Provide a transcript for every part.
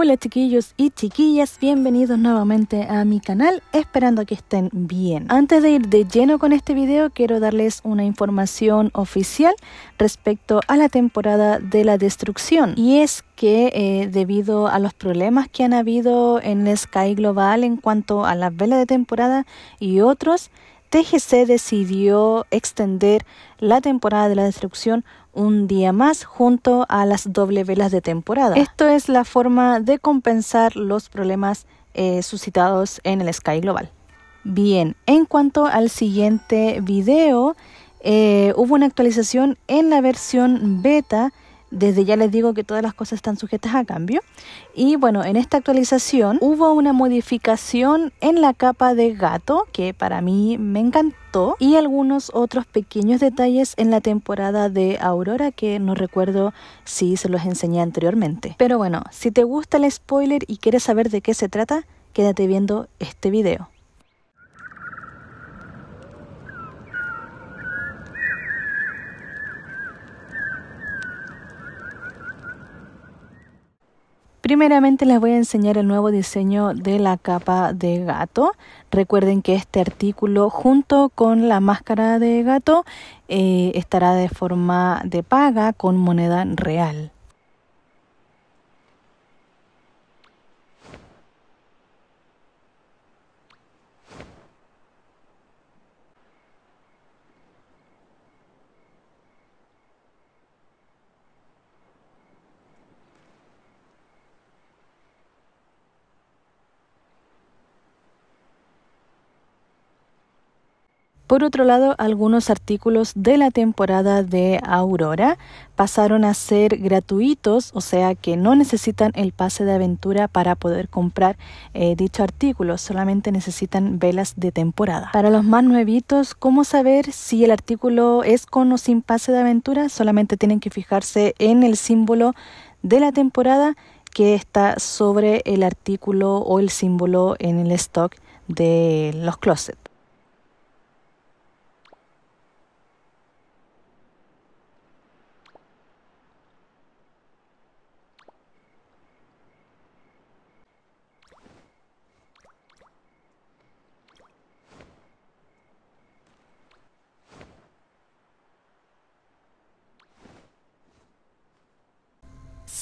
Hola chiquillos y chiquillas, bienvenidos nuevamente a mi canal, esperando que estén bien. Antes de ir de lleno con este video, quiero darles una información oficial respecto a la temporada de la destrucción. Y es que eh, debido a los problemas que han habido en Sky Global en cuanto a las velas de temporada y otros, TGC decidió extender la temporada de la destrucción un día más junto a las doble velas de temporada. Esto es la forma de compensar los problemas eh, suscitados en el Sky Global. Bien, en cuanto al siguiente video, eh, hubo una actualización en la versión beta desde ya les digo que todas las cosas están sujetas a cambio. Y bueno, en esta actualización hubo una modificación en la capa de gato que para mí me encantó y algunos otros pequeños detalles en la temporada de Aurora que no recuerdo si se los enseñé anteriormente. Pero bueno, si te gusta el spoiler y quieres saber de qué se trata, quédate viendo este video. Primeramente les voy a enseñar el nuevo diseño de la capa de gato. Recuerden que este artículo junto con la máscara de gato eh, estará de forma de paga con moneda real. Por otro lado, algunos artículos de la temporada de Aurora pasaron a ser gratuitos, o sea que no necesitan el pase de aventura para poder comprar eh, dicho artículo, solamente necesitan velas de temporada. Para los más nuevitos, ¿cómo saber si el artículo es con o sin pase de aventura? Solamente tienen que fijarse en el símbolo de la temporada que está sobre el artículo o el símbolo en el stock de los closets.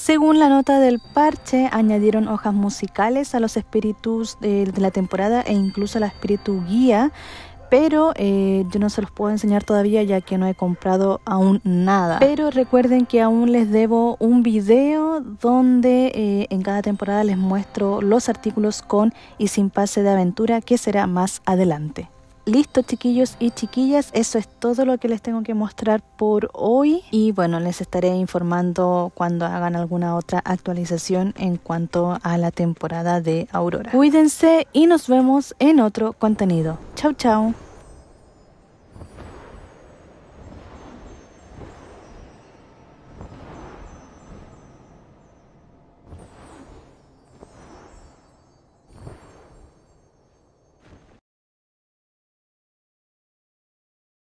Según la nota del parche, añadieron hojas musicales a los espíritus eh, de, la temporada e incluso a la espíritu guía, pero eh, yo no se los puedo enseñar todavía ya que no he comprado aún nada. Pero recuerden que aún les debo un video donde eh, en cada temporada les muestro los artículos con y sin pase de aventura que será más adelante. Listo chiquillos y chiquillas, eso es todo lo que les tengo que mostrar por hoy y bueno, les estaré informando cuando hagan alguna otra actualización en cuanto a la temporada de Aurora. Cuídense y nos vemos en otro contenido. Chao, chao.